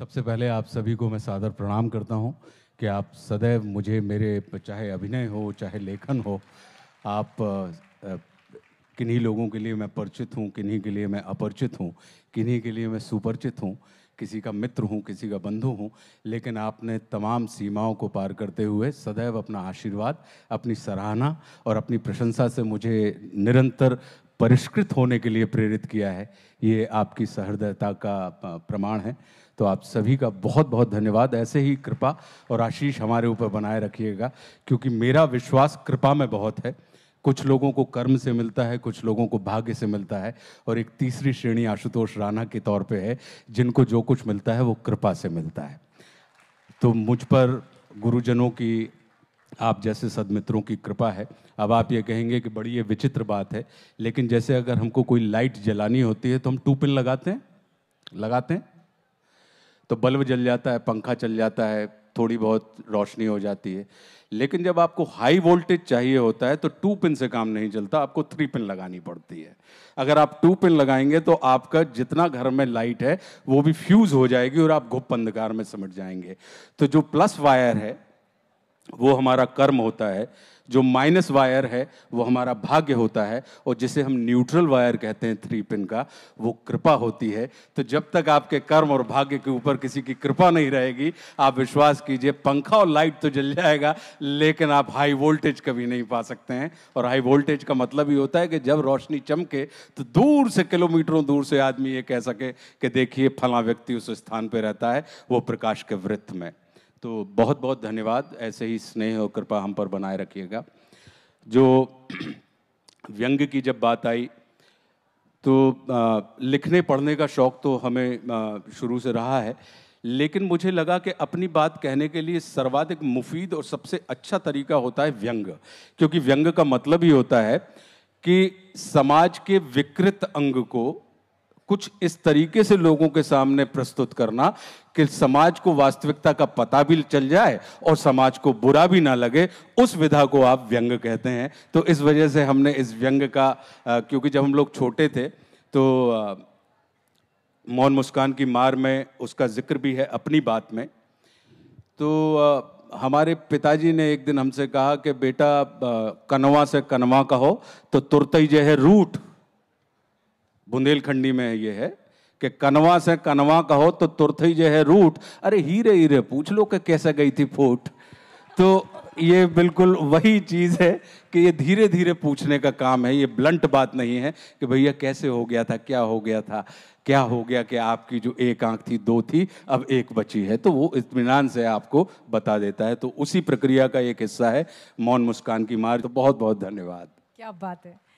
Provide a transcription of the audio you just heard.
सबसे पहले आप सभी को मैं सादर प्रणाम करता हूं कि आप सदैव मुझे मेरे चाहे अभिनय हो चाहे लेखन हो आप किन्हीं लोगों के लिए मैं परिचित हूं किन्हीं के लिए मैं अपरिचित हूं किन्हीं के लिए मैं सुपरिचित हूं किसी का मित्र हूं किसी का बंधु हूं लेकिन आपने तमाम सीमाओं को पार करते हुए सदैव अपना आशीर्वाद अपनी सराहना और अपनी प्रशंसा से मुझे निरंतर परिष्कृत होने के लिए प्रेरित किया है ये आपकी सहृदयता का प्रमाण है तो आप सभी का बहुत बहुत धन्यवाद ऐसे ही कृपा और आशीष हमारे ऊपर बनाए रखिएगा क्योंकि मेरा विश्वास कृपा में बहुत है कुछ लोगों को कर्म से मिलता है कुछ लोगों को भाग्य से मिलता है और एक तीसरी श्रेणी आशुतोष राणा के तौर पे है जिनको जो कुछ मिलता है वो कृपा से मिलता है तो मुझ पर गुरुजनों की आप जैसे सदमित्रों की कृपा है अब आप ये कहेंगे कि बड़ी ये विचित्र बात है लेकिन जैसे अगर हमको कोई लाइट जलानी होती है तो हम टू पिन लगाते हैं लगाते हैं तो बल्ब जल जाता है पंखा चल जाता है थोड़ी बहुत रोशनी हो जाती है लेकिन जब आपको हाई वोल्टेज चाहिए होता है तो टू पिन से काम नहीं चलता आपको थ्री पिन लगानी पड़ती है अगर आप टू पिन लगाएंगे तो आपका जितना घर में लाइट है वो भी फ्यूज़ हो जाएगी और आप घुप अंधकार में समझ जाएंगे तो जो प्लस वायर है वो हमारा कर्म होता है जो माइनस वायर है वो हमारा भाग्य होता है और जिसे हम न्यूट्रल वायर कहते हैं थ्री पिन का वो कृपा होती है तो जब तक आपके कर्म और भाग्य के ऊपर किसी की कृपा नहीं रहेगी आप विश्वास कीजिए पंखा और लाइट तो जल जाएगा लेकिन आप हाई वोल्टेज कभी नहीं पा सकते हैं और हाई वोल्टेज का मतलब ये होता है कि जब रोशनी चमके तो दूर से किलोमीटरों दूर से आदमी ये कह सके कि देखिए फला व्यक्ति उस स्थान पर रहता है वो प्रकाश के वृत्त में तो बहुत बहुत धन्यवाद ऐसे ही स्नेह और कृपा हम पर बनाए रखिएगा जो व्यंग की जब बात आई तो आ, लिखने पढ़ने का शौक़ तो हमें शुरू से रहा है लेकिन मुझे लगा कि अपनी बात कहने के लिए सर्वाधिक मुफीद और सबसे अच्छा तरीका होता है व्यंग क्योंकि व्यंग का मतलब ही होता है कि समाज के विकृत अंग को कुछ इस तरीके से लोगों के सामने प्रस्तुत करना कि समाज को वास्तविकता का पता भी चल जाए और समाज को बुरा भी ना लगे उस विधा को आप व्यंग कहते हैं तो इस वजह से हमने इस व्यंग का क्योंकि जब हम लोग छोटे थे तो मौन मुस्कान की मार में उसका जिक्र भी है अपनी बात में तो हमारे पिताजी ने एक दिन हमसे कहा कि बेटा कनवा से कनवा कहो तो तुरतई जो है रूट बुंदेलखंडी में ये है कि कनवा से कनवा कहो तो तुरथ ही जो है रूट अरे हीरे हीरे पूछ लो कि कैसे गई थी फूट तो ये बिल्कुल वही चीज़ है कि ये धीरे धीरे पूछने का काम है ये ब्लंट बात नहीं है कि भैया कैसे हो गया था क्या हो गया था क्या हो गया कि आपकी जो एक आंख थी दो थी अब एक बची है तो वो इतमान से आपको बता देता है तो उसी प्रक्रिया का एक हिस्सा है मौन मुस्कान की मार तो बहुत बहुत धन्यवाद क्या बात है